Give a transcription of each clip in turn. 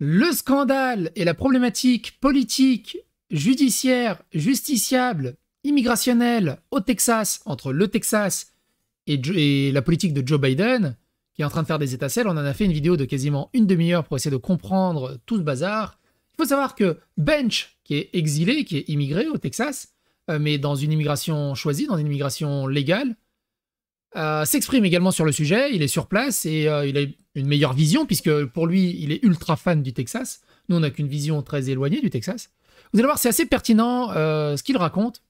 Le scandale et la problématique politique, judiciaire, justiciable, immigrationnelle au Texas, entre le Texas et, la politique de Joe Biden, qui est en train de faire des étincelles, on en a fait une vidéo de quasiment une demi-heure pour essayer de comprendre tout ce bazar. Il faut savoir que Bench, qui est exilé, qui est immigré au Texas, euh, mais dans une immigration choisie, dans une immigration légale, euh, s'exprime également sur le sujet, il est sur place et euh, il a une meilleure vision, puisque pour lui, il est ultra fan du Texas. Nous, on n'a qu'une vision très éloignée du Texas. Vous allez voir, c'est assez pertinent euh, ce qu'il raconte.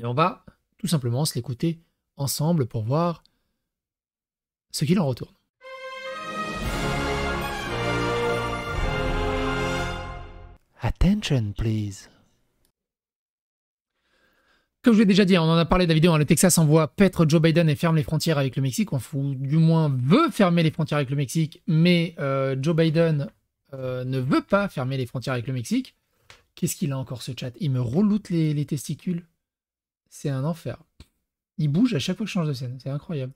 Et on va tout simplement se l'écouter ensemble pour voir ce qu'il en retourne. Attention, please. Comme je l'ai déjà dit, hein, on en a parlé dans la vidéo, hein, le Texas envoie paître Joe Biden et ferme les frontières avec le Mexique, On fout du moins veut fermer les frontières avec le Mexique, mais euh, Joe Biden euh, ne veut pas fermer les frontières avec le Mexique. Qu'est-ce qu'il a encore ce chat Il me reloute les, les testicules. C'est un enfer. Il bouge à chaque fois que je change de scène, c'est incroyable.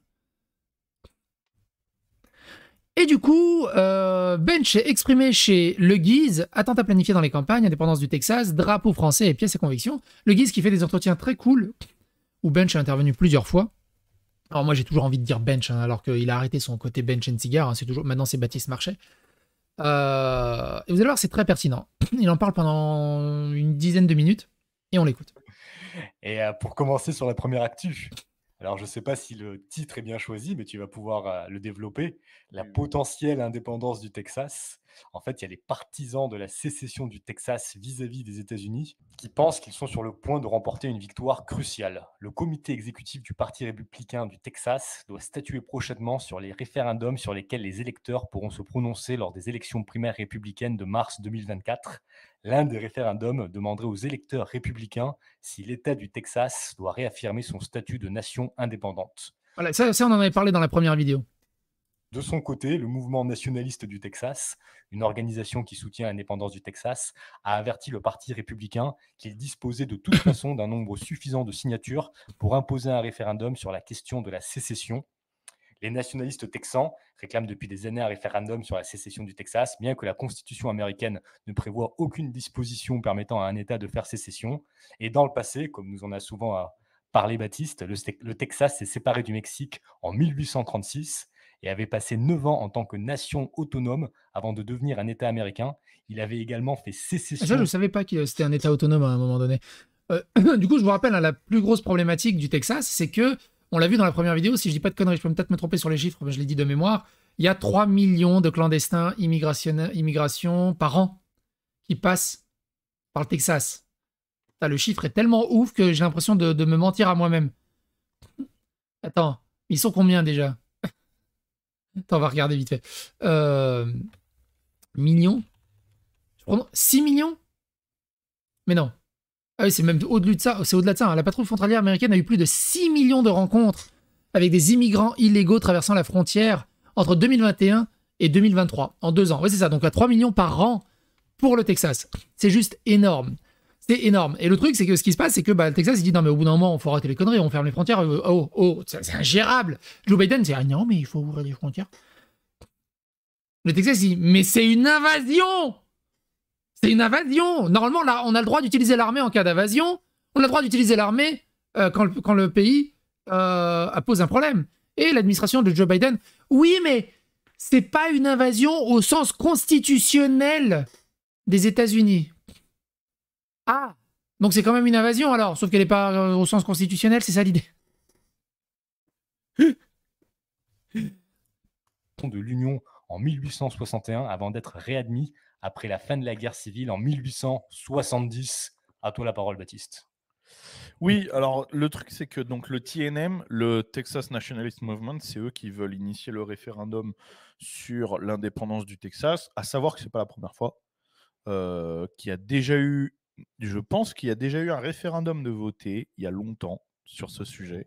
Et du coup, euh, Bench est exprimé chez Le Guise, à planifier dans les campagnes, indépendance du Texas, drapeau français et pièces à conviction. Le Guise qui fait des entretiens très cool, où Bench est intervenu plusieurs fois. Alors moi j'ai toujours envie de dire Bench, hein, alors qu'il a arrêté son côté Bench and Cigar, hein, toujours, maintenant c'est Baptiste Marchais. Euh, et vous allez voir, c'est très pertinent. Il en parle pendant une dizaine de minutes, et on l'écoute. Et euh, pour commencer sur la première actu, alors, je ne sais pas si le titre est bien choisi, mais tu vas pouvoir euh, le développer. La mmh. potentielle indépendance du Texas en fait, il y a les partisans de la sécession du Texas vis-à-vis des États-Unis qui mmh. pensent qu'ils sont sur le point de remporter une victoire cruciale. Le comité exécutif du Parti républicain du Texas doit statuer prochainement sur les référendums sur lesquels les électeurs pourront se prononcer lors des élections primaires républicaines de mars 2024. L'un des référendums demanderait aux électeurs républicains si l'État du Texas doit réaffirmer son statut de nation indépendante. Voilà, ça on en avait parlé dans la première vidéo. De son côté, le mouvement nationaliste du Texas, une organisation qui soutient l'indépendance du Texas, a averti le Parti républicain qu'il disposait de toute façon d'un nombre suffisant de signatures pour imposer un référendum sur la question de la sécession. Les nationalistes texans réclament depuis des années un référendum sur la sécession du Texas, bien que la Constitution américaine ne prévoit aucune disposition permettant à un État de faire sécession. Et dans le passé, comme nous en a souvent euh, parlé Baptiste, le, le Texas s'est séparé du Mexique en 1836 et avait passé 9 ans en tant que nation autonome avant de devenir un État américain. Il avait également fait sécession. Ah, ça, je ne savais pas que euh, c'était un État autonome à un moment donné. Euh, du coup, je vous rappelle, hein, la plus grosse problématique du Texas, c'est que, on l'a vu dans la première vidéo, si je dis pas de conneries, je peux peut-être me tromper sur les chiffres, mais je l'ai dit de mémoire, il y a 3 millions de clandestins immigration par an qui passent par le Texas. le chiffre est tellement ouf que j'ai l'impression de me mentir à moi-même. Attends, ils sont combien déjà Attends, on va regarder vite fait. Euh, millions prends... 6 millions Mais non. Ah oui, c'est même au-delà de ça. C'est au-delà de ça. Hein. La patrouille frontalière américaine a eu plus de 6 millions de rencontres avec des immigrants illégaux traversant la frontière entre 2021 et 2023, en deux ans. Oui, c'est ça. Donc à 3 millions par an pour le Texas. C'est juste énorme. C'est énorme. Et le truc, c'est que ce qui se passe, c'est que bah, le Texas, il dit non, mais au bout d'un moment, on fera arrêter les conneries, on ferme les frontières. Euh, oh, oh, c'est ingérable. Joe Biden, c'est ah, non, mais il faut ouvrir les frontières. Le Texas, il dit mais c'est une invasion C'est une invasion Normalement, là, on a le droit d'utiliser l'armée en cas d'invasion. On a le droit d'utiliser l'armée euh, quand, le, pays euh, pose un problème. Et l'administration de Joe Biden, oui, mais c'est pas une invasion au sens constitutionnel des États-Unis. Ah Donc c'est quand même une invasion alors, sauf qu'elle n'est pas euh, au sens constitutionnel, c'est ça l'idée. de l'Union en 1861 avant d'être réadmis après la fin de la guerre civile en 1870. À toi la parole, Baptiste. Oui, alors le truc c'est que donc le TNM, le Texas Nationalist Movement, c'est eux qui veulent initier le référendum sur l'indépendance du Texas. À savoir que c'est pas la première fois euh, qu'il y a déjà eu je pense qu'il y a déjà eu un référendum de voter il y a longtemps sur ce sujet.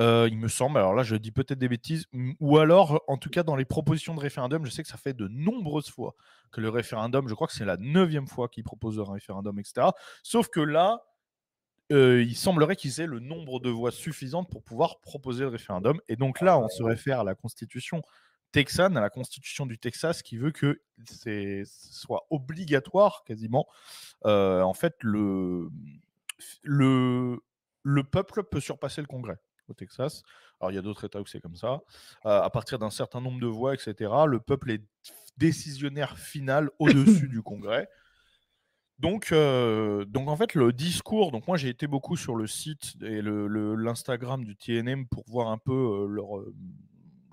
Euh, il me semble, alors là je dis peut-être des bêtises, ou alors en tout cas dans les propositions de référendum, je sais que ça fait de nombreuses fois que le référendum, je crois que c'est la neuvième fois qu'ils proposent un référendum, etc. Sauf que là, euh, il semblerait qu'ils aient le nombre de voix suffisantes pour pouvoir proposer le référendum. Et donc là, on se réfère à la Constitution texane, à la constitution du Texas, qui veut que c'est soit obligatoire quasiment. Euh, en fait, le, le, le peuple peut surpasser le Congrès au Texas. Alors il y a d'autres États où c'est comme ça. Euh, à partir d'un certain nombre de voix, etc., le peuple est décisionnaire final au-dessus du Congrès. Donc, euh, donc en fait, le discours, donc moi j'ai été beaucoup sur le site et l'Instagram du TNM pour voir un peu leur,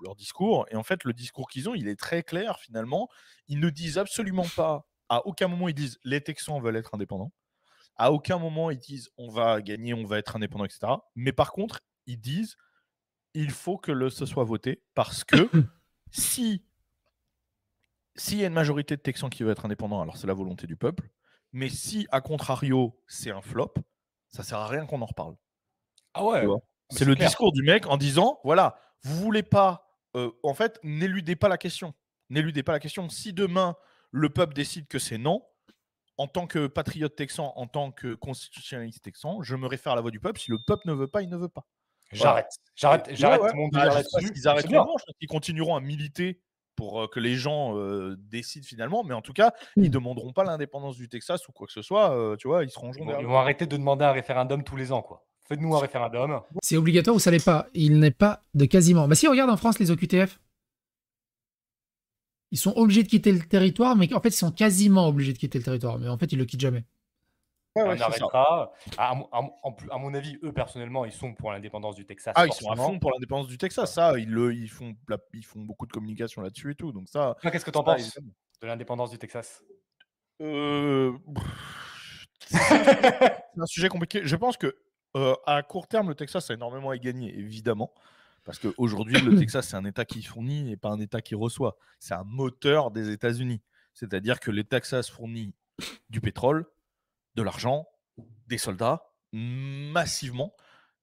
leur discours. Et en fait, le discours qu'ils ont, il est très clair finalement. Ils ne disent absolument pas, à aucun moment, ils disent les Texans veulent être indépendants. À aucun moment, ils disent on va gagner, on va être indépendant, etc. Mais par contre, ils disent il faut que le, ce soit voté parce que si s'il y a une majorité de Texans qui veut être indépendant, alors c'est la volonté du peuple. Mais si, à contrario, c'est un flop, ça sert à rien qu'on en reparle. Ah ouais. C'est le discours du mec en disant voilà, vous voulez pas euh, en fait, n'éludez pas la question. N'éludez pas la question. Si demain, le peuple décide que c'est non, en tant que patriote texan, en tant que constitutionnaliste texan, je me réfère à la voix du peuple. Si le peuple ne veut pas, il ne veut pas. J'arrête. J'arrête. J'arrête mon bah, Ils arrêtent hein, Ils continueront à militer pour euh, que les gens euh, décident finalement. Mais en tout cas, hmm. ils demanderont pas l'indépendance du Texas ou quoi que ce soit. tu vois, ils seront. Ils ils vont arrêter de demander un référendum tous les ans, quoi nous un référendum. C'est obligatoire ou ça l'est pas Il n'est pas de quasiment. Bah si, on regarde en France les OQTF. Ils sont obligés de quitter le territoire, mais en fait, ils sont quasiment obligés de quitter le territoire. Mais en fait, ils le quittent jamais. on arrêtera. Ah, à, à, mon avis, eux personnellement, ils sont pour l'indépendance du Texas. Ah, ils sont à fond pour l'indépendance du Texas. Ça, ils, le, ils, font, ils font beaucoup de communication là-dessus et tout. Donc ça. Qu'est-ce que t'en penses de l'indépendance du Texas euh... C'est un sujet compliqué. Je pense que euh, à court terme, le Texas a énormément à gagner, évidemment. Parce qu'aujourd'hui, le Texas, c'est un État qui fournit et pas un État qui reçoit. C'est un moteur des États-Unis. C'est-à-dire que le Texas fournit du pétrole, de l'argent, des soldats, massivement.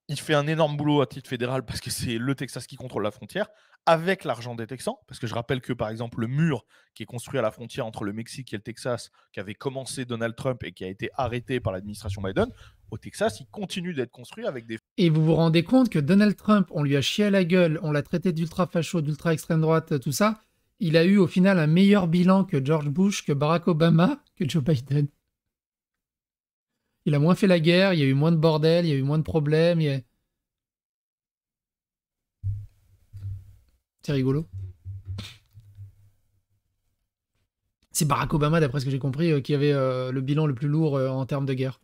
Il fait un énorme boulot à titre fédéral parce que c'est le Texas qui contrôle la frontière avec l'argent des Texans, parce que je rappelle que par exemple le mur qui est construit à la frontière entre le Mexique et le Texas, qui avait commencé Donald Trump et qui a été arrêté par l'administration Biden, au Texas, il continue d'être construit avec des... Et vous vous rendez compte que Donald Trump, on lui a chié à la gueule, on l'a traité d'ultra-facho, d'ultra-extrême droite, tout ça, il a eu au final un meilleur bilan que George Bush, que Barack Obama, que Joe Biden. Il a moins fait la guerre, il y a eu moins de bordel, il y a eu moins de problèmes. Il a... C'est rigolo. C'est Barack Obama, d'après ce que j'ai compris, euh, qui avait euh, le bilan le plus lourd euh, en termes de guerre.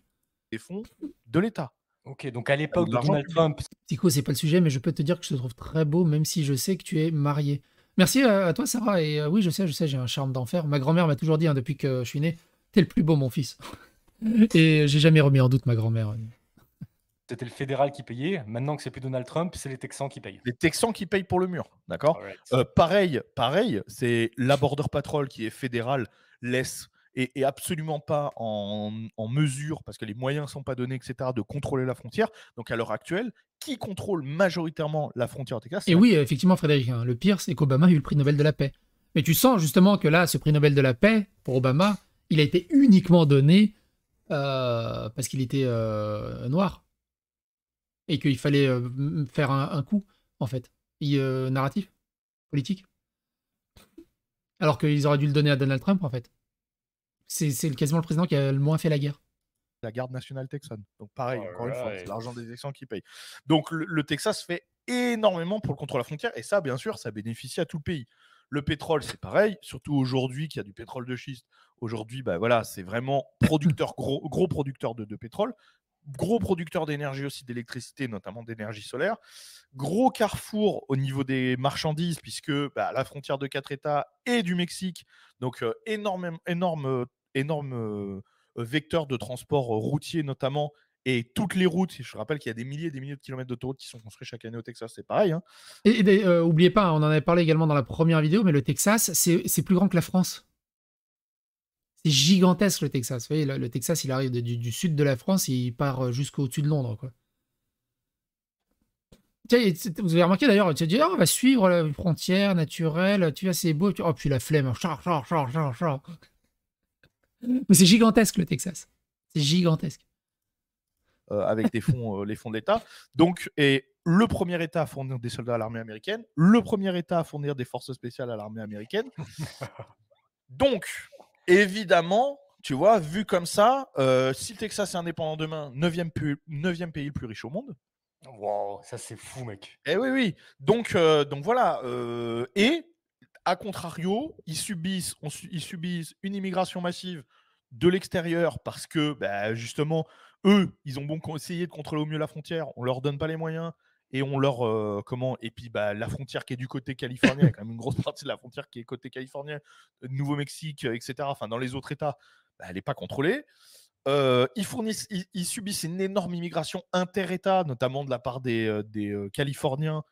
Des fonds de l'État. Ok, donc à l'époque de Donald Trump. Tico, c'est pas le sujet, mais je peux te dire que je te trouve très beau, même si je sais que tu es marié. Merci à, toi, Sarah. Et oui, je sais, je sais, j'ai un charme d'enfer. Ma grand-mère m'a toujours dit, hein, depuis que je suis né, t'es le plus beau, mon fils. et j'ai jamais remis en doute ma grand-mère. C'était le fédéral qui payait. Maintenant que c'est plus Donald Trump, c'est les Texans qui payent. Les Texans qui payent pour le mur, d'accord euh, Pareil, pareil, c'est la Border Patrol qui est fédérale laisse et, absolument pas en, mesure, parce que les moyens ne sont pas donnés, etc., de contrôler la frontière. Donc à l'heure actuelle, qui contrôle majoritairement la frontière au Texas Et oui, effectivement, Frédéric, hein, le pire, c'est qu'Obama a eu le prix Nobel de la paix. Mais tu sens justement que là, ce prix Nobel de la paix, pour Obama, il a été uniquement donné euh, parce qu'il était euh, noir et qu'il fallait euh, faire un, coup, en fait, euh, narratif, politique. Alors qu'ils auraient dû le donner à Donald Trump, en fait. C'est quasiment le président qui a le moins fait la guerre la garde nationale texane. Donc pareil, oh encore une fois, c'est l'argent des élections qui paye. Donc le, Texas fait énormément pour le contrôle à la frontière et ça, bien sûr, ça bénéficie à tout le pays. Le pétrole, c'est pareil, surtout aujourd'hui qu'il y a du pétrole de schiste. Aujourd'hui, bah voilà, c'est vraiment producteur gros, producteur de pétrole gros producteur d'énergie aussi, d'électricité, notamment d'énergie solaire. Gros carrefour au niveau des marchandises, puisque à bah, la frontière de quatre États et du Mexique, donc euh, énorme, euh, énorme, énorme euh, vecteur de transport routier notamment, et toutes les routes, je rappelle qu'il y a des milliers et des milliers de kilomètres d'autoroutes qui sont construits chaque année au Texas, c'est pareil. Hein. Et, oubliez pas, hein, on en avait parlé également dans la première vidéo, mais le Texas, c'est plus grand que la France c'est gigantesque le Texas. Vous voyez, le, Texas, il arrive du, sud de la France, il part euh, jusqu'au-dessus de Londres. Quoi. Vous avez remarqué d'ailleurs, tu ah, on va suivre la frontière naturelle, tu vois, c'est beau. Tu... Oh, puis la flemme, Mais c'est gigantesque le Texas. C'est gigantesque. Euh, avec des fonds, euh, les fonds de l'État. Donc, et le premier État à fournir des soldats à l'armée américaine, le premier État à fournir des forces spéciales à l'armée américaine. Donc, évidemment, tu vois, vu comme ça, euh, si le Texas est indépendant demain, 9e, pays le plus riche au monde. Wow, ça c'est fou, mec. Eh oui, oui. Donc, euh, donc voilà. Euh, et, à contrario, ils subissent, ils subissent une immigration massive de l'extérieur parce que, bah, justement, eux, ils ont bon essayé de contrôler au mieux la frontière. On leur donne pas les moyens et on leur euh, comment et puis bah la frontière qui est du côté californien, quand même une grosse partie de la frontière qui est côté californien, euh, Nouveau-Mexique, euh, etc. Enfin dans les autres États, bah, elle n'est pas contrôlée. ils, fournissent, ils, subissent une énorme immigration inter-État, notamment de la part des, Californiens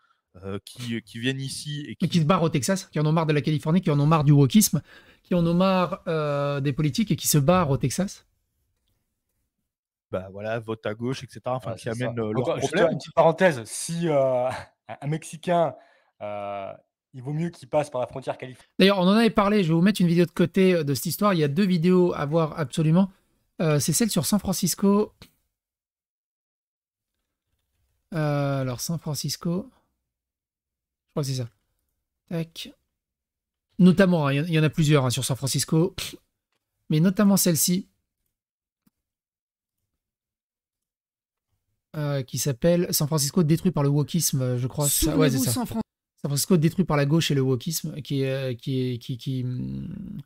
qui, viennent ici et qui... se barrent au Texas, qui en ont marre de la Californie, qui en ont marre du wokisme, qui en ont marre des politiques et qui se barrent au Texas. Bah, voilà, vote à gauche, etc. Enfin, qui amène leur Une petite parenthèse, si un Mexicain il vaut mieux qu'il passe par la frontière californienne. D'ailleurs, on en avait parlé, je vais vous mettre une vidéo de côté de cette histoire. Il y a deux vidéos à voir absolument. c'est celle sur San Francisco. alors, San Francisco. Je crois que c'est ça. Tac. Notamment, hein, il y en a plusieurs hein, sur San Francisco. Mais notamment celle-ci. Euh, qui s'appelle San Francisco détruit par le wokisme, euh, je crois. ça. San, Francisco détruit par la gauche et le wokisme, qui est, euh, qui, qui, qui, hmm,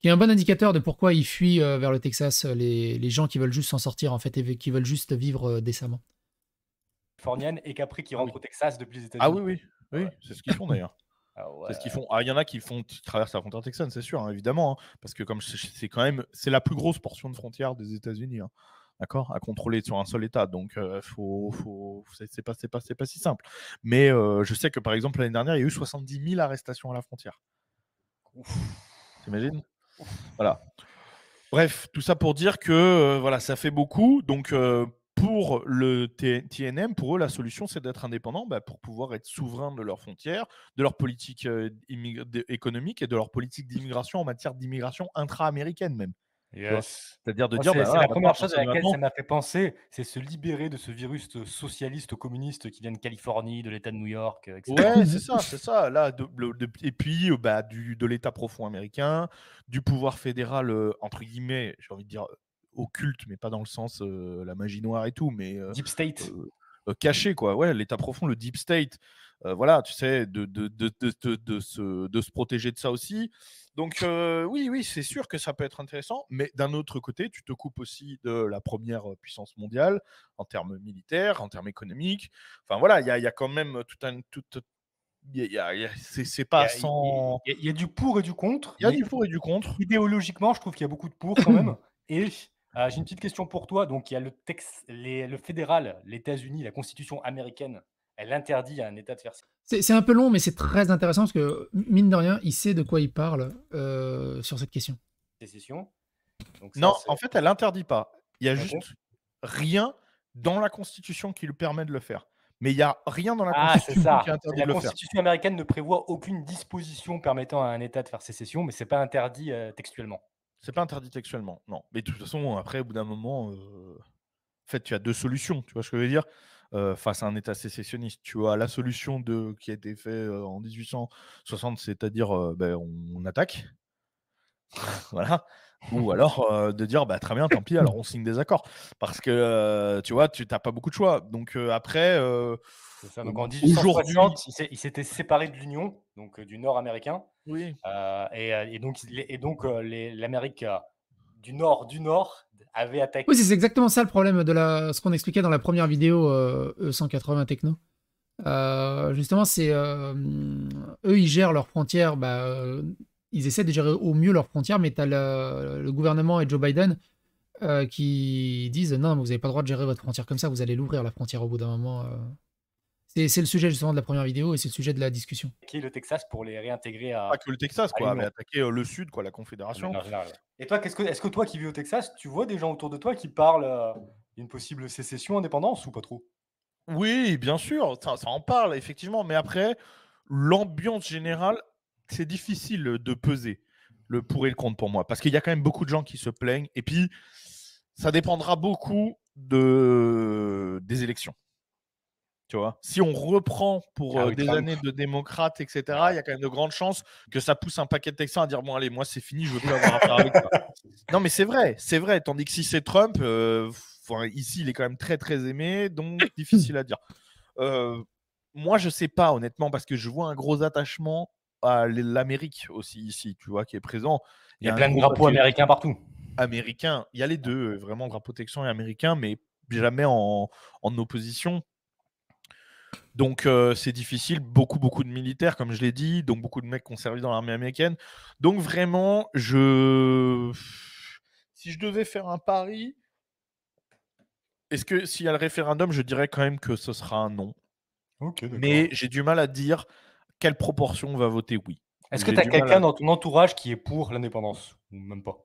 qui, est un bon indicateur de pourquoi ils fuient vers le Texas, les, les gens qui veulent juste s'en sortir, en fait, et qui veulent juste vivre décemment. Californienne et Capri qui rentrent au Texas depuis les États-Unis. Ah oui, oui, oui, c'est ce qu'ils font d'ailleurs. Ah c'est ce qu'ils font. Ah, il y en a qui font qui traversent la frontière texane, c'est sûr, hein, évidemment, hein, parce que comme c'est quand même c'est la plus grosse portion de frontière des États-Unis. Hein d'accord, à contrôler sur un seul état. Donc, faut, faut c'est pas, pas, pas si simple. Mais je sais que par exemple, l'année dernière, il y a eu 70 000 arrestations à la frontière. T'imagines Voilà. Bref, tout ça pour dire que voilà, ça fait beaucoup. Donc pour le TNM, pour eux, la solution, c'est d'être indépendant bah, pour pouvoir être souverain de leurs frontières, de leur politique économique et de leur politique d'immigration en matière d'immigration intra-américaine même. C'est-à-dire de dire. c'est bah, la première chose à laquelle ça m'a fait penser, c'est se libérer de ce virus euh, socialiste communiste qui vient de Californie, de l'État de New York, etc. Ouais, c'est ça, c'est ça. Là, et puis euh, bah, du, de l'État profond américain, du pouvoir fédéral, euh, entre guillemets, j'ai envie de dire occulte, mais pas dans le sens la magie noire et tout, mais. Deep State. caché, quoi. Ouais, l'État profond, le Deep State. voilà, tu sais, de, de, de, de, de se, de se protéger de ça aussi. Donc euh, oui, oui, c'est sûr que ça peut être intéressant, mais d'un autre côté, tu te coupes aussi de la première euh, puissance mondiale en termes militaires, en termes économiques. Enfin voilà, il y, a, quand même tout un, tout, c'est pas sans. Il y, a du pour et du contre. Il y a du pour et du contre. Idéologiquement, je trouve qu'il y a beaucoup de pour quand même. et euh, j'ai une petite question pour toi. Donc, il y a le texte, le fédéral, les États-Unis, la Constitution américaine elle interdit à un État de faire sécession C'est un peu long, mais c'est très intéressant parce que, mine de rien, il sait de quoi il parle euh, sur cette question. Sécession Non, en fait, elle l'interdit pas. Il n'y a ah juste rien dans la Constitution qui lui permet de le faire. Mais il n'y a rien dans la ah, Constitution ça. qui interdit la de le Constitution américaine ne prévoit aucune disposition permettant à un État de faire sécession, mais c'est pas interdit euh, textuellement. C'est pas interdit textuellement, non. Mais de toute façon, après, au bout d'un moment, euh, en fait, tu as deux solutions. Tu vois ce que je veux dire euh, face à un État sécessionniste. Tu vois, la solution de, qui a été fait euh, en 1860, c'est-à-dire euh, ben, on, attaque, voilà, ou alors de dire bah, très bien, tant pis, alors on signe des accords. Parce que tu vois, tu n'as pas beaucoup de choix. Donc après, ça, donc en 1860, il s'était séparé de l'Union, donc du Nord américain. Oui. Et, et, donc, et donc l'Amérique du nord du nord avait attaqué. Oui, c'est exactement ça le problème de la, ce qu'on expliquait dans la première vidéo euh, 180 e Techno. Euh, justement, c'est euh, eux, ils gèrent leurs frontières. Bah, euh, ils essaient de gérer au mieux leurs frontières, mais tu as le, gouvernement et Joe Biden qui disent non, vous n'avez pas le droit de gérer votre frontière comme ça. Vous allez l'ouvrir la frontière au bout d'un moment. C'est le sujet justement de la première vidéo et c'est le sujet de la discussion. Qui est le Texas pour les réintégrer à. Pas que le Texas, quoi, mais attaquer euh, le Sud, quoi, la Confédération. et toi, est-ce que, est que toi qui vis au Texas, tu vois des gens autour de toi qui parlent euh, d'une possible sécession, indépendance ou pas trop Oui, bien sûr, ça, en parle, effectivement. Mais après, l'ambiance générale, c'est difficile de peser le pour et le contre pour moi. Parce qu'il y a quand même beaucoup de gens qui se plaignent. Et puis, ça dépendra beaucoup de... des élections. Tu vois, si on reprend pour ah euh, des années de démocrates, etc., il y a quand même de grandes chances que ça pousse un paquet de Texans à dire bon allez, moi c'est fini, je veux plus avoir affaire avec toi. Non mais c'est vrai, c'est vrai. Tandis que si c'est Trump, euh, ici il est quand même très très aimé, donc difficile à dire. Euh, moi je sais pas honnêtement parce que je vois un gros attachement à l'Amérique aussi ici, tu vois, qui est présent. Il y a, plein de drapeaux américains partout. Américains, il y a les deux, vraiment drapeau texan et américain, mais jamais en opposition. Donc euh, c'est difficile, beaucoup beaucoup de militaires comme je l'ai dit, donc beaucoup de mecs qui ont servi dans l'armée américaine. Donc vraiment, je si je devais faire un pari, est-ce que s'il y a le référendum, je dirais quand même que ce sera un non. Mais j'ai du mal à dire quelle proportion va voter oui. Est-ce que tu as quelqu'un dans ton entourage qui est pour l'indépendance ou même pas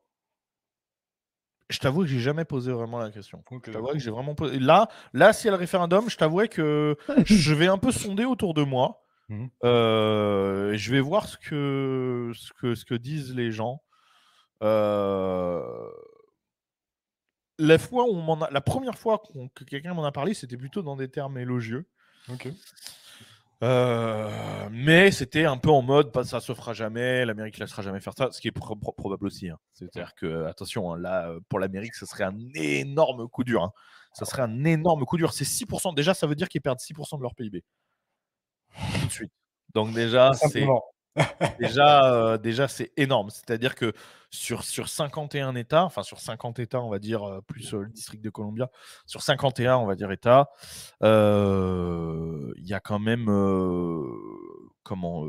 je t'avoue que j'ai jamais posé vraiment la question. que j'ai vraiment Là, là, s'il y a le référendum, je t'avouais que je vais un peu sonder autour de moi. Mmh. Euh, je vais voir ce que, ce que, ce que disent les gens. Euh, la, fois où a... la première fois que quelqu'un m'en a parlé, c'était plutôt dans des termes élogieux. Euh, mais c'était un peu en mode bah, ça se fera jamais, l'Amérique ne laissera jamais faire ça, ce qui est probable aussi. Hein. C'est-à-dire que, euh, attention, hein, là, euh, pour l'Amérique, ce serait un énorme coup dur. Hein. Ça serait un énorme coup dur. C'est 6%. Déjà, ça veut dire qu'ils perdent 6% de leur PIB. Tout de suite. Donc, déjà, c'est déjà, euh, déjà c'est énorme. C'est-à-dire que sur, sur 51 États, enfin sur 50 États, on va dire, euh, plus euh, le district de Columbia, sur 51, on va dire, États, il y a quand même. comment.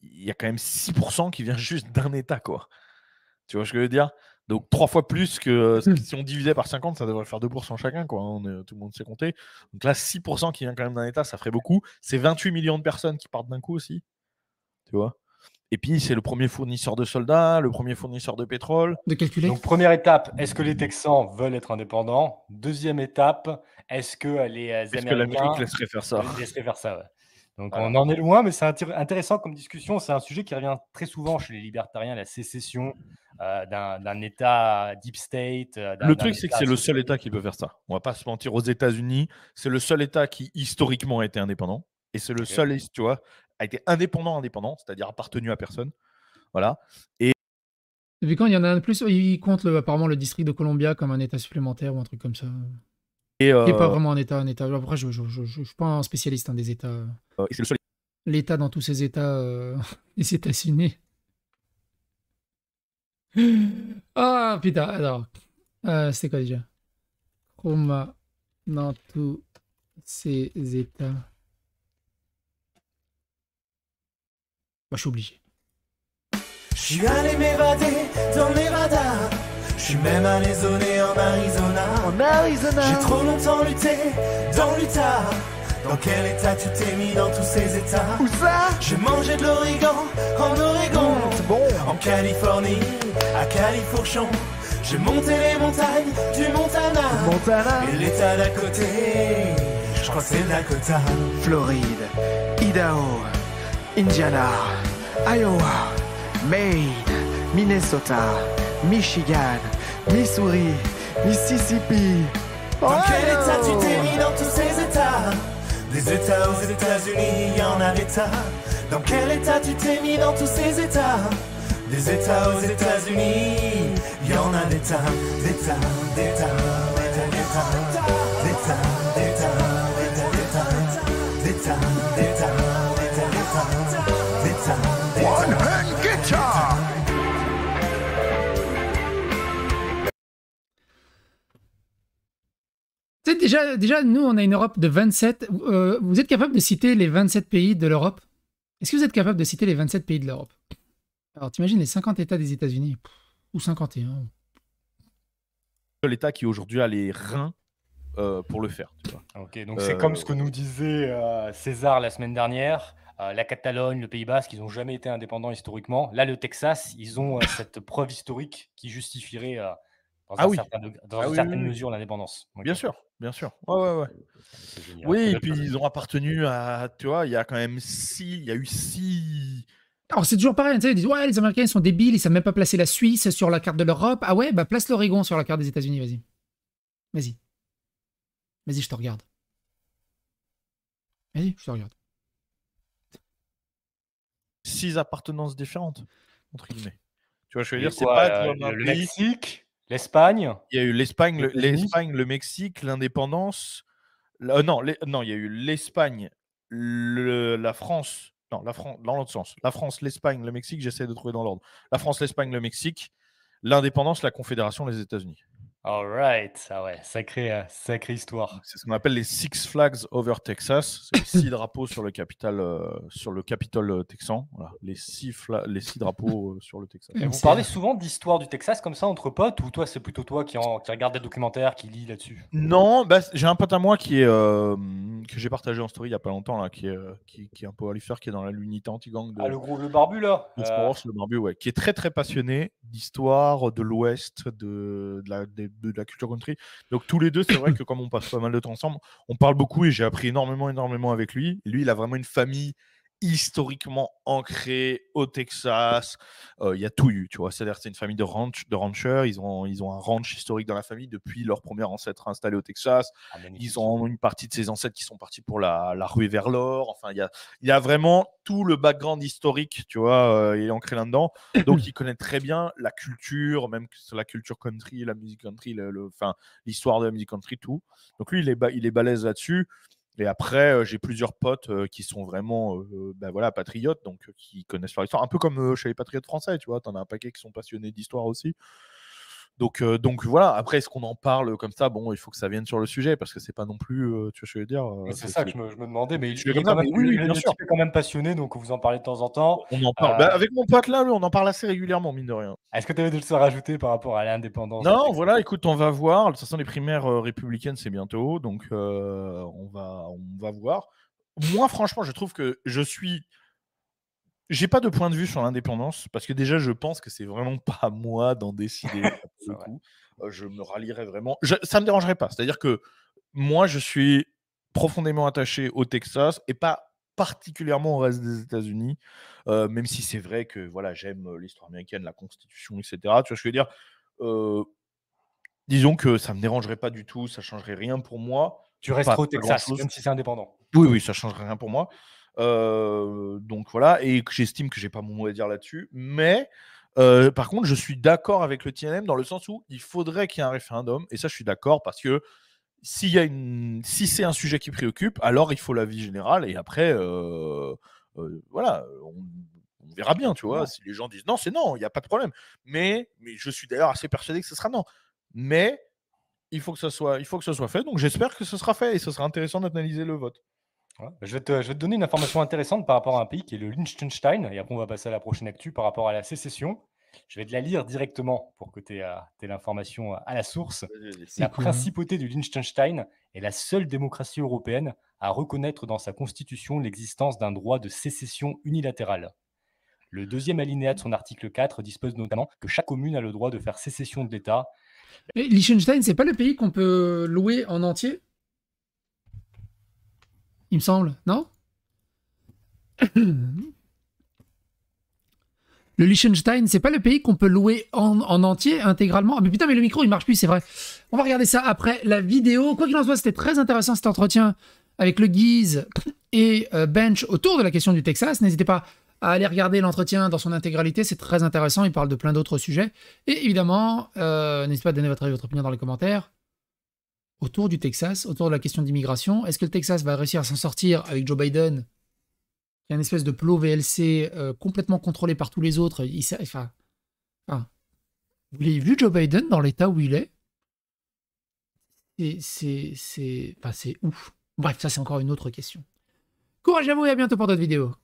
Il y a quand même 6% qui vient juste d'un État, quoi. Tu vois ce que je veux dire donc trois fois plus que euh, hmm. si on divisait par 50, ça devrait faire 2% chacun, quoi. Hein, on tout le monde sait compter. Donc là, 6% qui vient quand même d'un État, ça ferait beaucoup. C'est 28 millions de personnes qui partent d'un coup aussi. Tu vois et puis, c'est le premier fournisseur de soldats, le premier fournisseur de pétrole. De calculer. Donc, première étape, est-ce que les Texans veulent être indépendants Deuxième étape, est-ce que les Américains. Euh, est-ce que laisserait faire ça Laisserait faire ça, ouais. Donc on en est loin, mais c'est intéressant comme discussion. C'est un sujet qui revient très souvent chez les libertariens, la sécession euh, d'un État deep state. Euh, le truc, c'est que c'est le seul État qui peut faire ça. On va pas se mentir, aux États-Unis, c'est le seul État qui historiquement a été indépendant. Et c'est le seul, tu vois, a été indépendant, indépendant, c'est-à-dire appartenu à personne. Voilà. Et depuis quand il y en a un de plus Ils comptent apparemment le district de Columbia comme un État supplémentaire ou un truc comme ça. Et, euh... pas vraiment en État. en état. Après, je ne suis pas un spécialiste hein, des États. Euh, euh c'est le L'État dans tous ces États, euh... les États Ah putain, alors. Euh, C'était quoi déjà Chroma dans tous ces États. Bah, je suis obligé. Je suis allé m'évader dans radars. Je suis même allé en Arizona. Arizona. J'ai trop longtemps lutté dans l'Utah. Dans quel état tu t'es mis dans tous ces états Où ça J'ai mangé de l'origan en Oregon. Mmh, en Californie, à Califourchon. J'ai monté les montagnes du Montana. Montana. Et l'état d'à côté, je crois c'est Dakota. Floride, Idaho, Indiana, Iowa, Maine, Minnesota. Michigan, Missouri, Mississippi. Dans oh, quel état tu t'es mis dans tous ces états Des états aux États-Unis, il y en a des tas. Dans quel état tu t'es mis dans tous ces états Les états aux États-Unis, il y en a des des états, des tas, des tas, des tas, des tas, des tas, des déjà, nous, on a une Europe de 27. Euh, vous êtes capable de citer les 27 pays de l'Europe Est-ce que vous êtes capable de citer les 27 pays de l'Europe Alors, t'imagines les 50 États des États-Unis Ou 51 L'État qui aujourd'hui a les reins euh, pour le faire. Ok, donc c'est euh, comme ce que nous disait César la semaine dernière. la Catalogne, le Pays Basque, ils n'ont jamais été indépendants historiquement. Là, le Texas, ils ont cette preuve historique qui justifierait dans ah oui. dans une l'indépendance. Bien sûr, bien sûr. Ouais, ouais, ouais. Oui, et puis ils ont appartenu à, tu vois, il y a quand même six, il y a eu six. Alors c'est toujours pareil, ils disent ouais les Américains sont débiles, ils savent même pas placer la Suisse sur la carte de l'Europe. Ah ouais, bah place l'Oregon sur la carte des États-Unis, vas-y, vas-y, vas-y, je te regarde. Vas-y, je te regarde. Six appartenances différentes entre guillemets. Tu vois, je veux dire, c'est pas euh, le L'Espagne Il y a eu l'Espagne, l'Espagne le Mexique, l'indépendance. Euh, non, non, il y a eu l'Espagne, le, la France. Non, la France, dans l'autre sens. La France, l'Espagne, le Mexique, j'essaie de trouver dans l'ordre. La France, l'Espagne, le Mexique, l'indépendance, la Confédération, les États-Unis. All right. Ah ouais, euh, sacré, histoire. C'est ce qu'on appelle les Six Flags Over Texas. C'est les six drapeaux sur le capital, euh, sur le Capitole euh, texan. Voilà, les, six les six drapeaux sur le Texas. vous parlez souvent d'histoire du Texas comme ça entre potes ou toi, c'est plutôt toi qui, en, regarde des documentaires, qui lit là-dessus Non, bah, j'ai un pote à moi qui est, que j'ai partagé en story il n'y a pas longtemps, là, qui, est, qui, qui, est un powerlifter qui est dans la anti-gang. ah, le, gros, le barbu là le barbu, ouais, qui est très très passionné d'histoire, de l'Ouest, de, la. Des de la culture country. Donc tous les deux, c'est vrai que comme on passe pas mal de temps ensemble, on parle beaucoup et j'ai appris énormément, énormément avec lui. Lui, il a vraiment une famille historiquement ancré au Texas. Euh, il y a tout eu, tu vois. C'est-à-dire c'est une famille de, ranch, de ranchers. Ils ont, ils ont un ranch historique dans la famille depuis leur premier ancêtre installé au Texas. Ah, ils ont une partie de ses ancêtres qui sont partis pour la, la ruée vers l'or. Enfin, il y a, y a vraiment tout le background historique, tu vois, il euh, est ancré là-dedans. Donc, il connaît très bien la culture, même la culture country, la musique country, l'histoire enfin l'histoire de la musique country, tout. Donc, lui, il est, il est balèze là-dessus. Et après, euh, j'ai plusieurs potes euh, qui sont vraiment euh, ben voilà, patriotes, donc qui connaissent leur histoire. Un peu comme chez les patriotes français, tu vois, tu en as un paquet qui sont passionnés d'histoire aussi. Euh, donc, voilà, après, est-ce qu'on en parle comme ça Bon, il faut que ça vienne sur le sujet parce que c'est pas non plus, euh, tu vois, ce que je veux dire. Euh, c'est ça que je me, demandais, mais il, est, quand même, passionné, donc vous en parlez de temps en temps. On en parle. Bah, avec mon pote là, on en parle assez régulièrement, mine de rien. Est-ce que tu avais de choses à rajouter par rapport à l'indépendance Non, voilà, écoute, on va voir. De toute façon, les primaires républicaines, c'est bientôt, donc on, va, on va voir. Moi, franchement, je trouve que je suis. J'ai pas de point de vue sur l'indépendance parce que déjà je pense que c'est vraiment pas à moi d'en décider je me rallierais vraiment. ça ne me dérangerait pas. C'est-à-dire que moi, je suis profondément attaché au Texas et pas particulièrement au reste des États-Unis, même si c'est vrai que voilà, j'aime l'histoire américaine, la Constitution, etc. Tu vois, je veux dire, disons que ça me dérangerait pas du tout, ça changerait rien pour moi. Tu restes au Texas, même si c'est indépendant. Oui, oui, ça changerait rien pour moi. donc voilà, et j'estime que j'ai pas mon mot à dire là-dessus, mais euh, par contre, je suis d'accord avec le TNM dans le sens où il faudrait qu'il y ait un référendum, et ça, je suis d'accord parce que s'il a une, si c'est un sujet qui préoccupe, alors il faut l'avis général, et après, euh, euh, voilà, on, verra bien, tu vois. Si les gens disent non, c'est non, il n'y a pas de problème. Mais, mais je suis d'ailleurs assez persuadé que ce sera non. Mais il faut que ça soit, il faut que ce soit fait. Donc j'espère que ce sera fait et ce sera intéressant d'analyser le vote. Je, vais te, donner une information intéressante par rapport à un pays qui est le Liechtenstein. Et après, on va passer à la prochaine actu par rapport à la sécession. Je vais te la lire directement pour que tu aies, euh, l'information à la source. La principauté du Liechtenstein est la seule démocratie européenne à reconnaître dans sa constitution l'existence d'un droit de sécession unilatérale. Le deuxième alinéa de son article 4 dispose notamment que chaque commune a le droit de faire sécession de l'État. Mais Liechtenstein, c'est pas le pays qu'on peut louer en entier il me semble, non Le Liechtenstein, c'est pas le pays qu'on peut louer en, entier, intégralement. Ah, mais putain, mais le micro, il marche plus, c'est vrai. On va regarder ça après la vidéo. Quoi qu'il en soit, c'était très intéressant cet entretien avec le Guise et euh, Bench autour de la question du Texas. N'hésitez pas à aller regarder l'entretien dans son intégralité, c'est très intéressant. Il parle de plein d'autres sujets. Et évidemment, euh, n'hésitez pas à donner votre avis, votre opinion dans les commentaires autour du Texas, autour de la question d'immigration. Est-ce que le Texas va réussir à s'en sortir avec Joe Biden, qui est une espèce de plot VLC euh, complètement contrôlé par tous les autres enfin, Vous l'avez vu, Joe Biden, dans l'état où il est C'est c'est enfin, ouf. Bref, ça c'est encore une autre question. Courage à vous et à bientôt pour d'autres vidéos.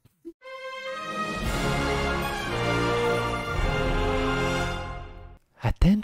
Athènes?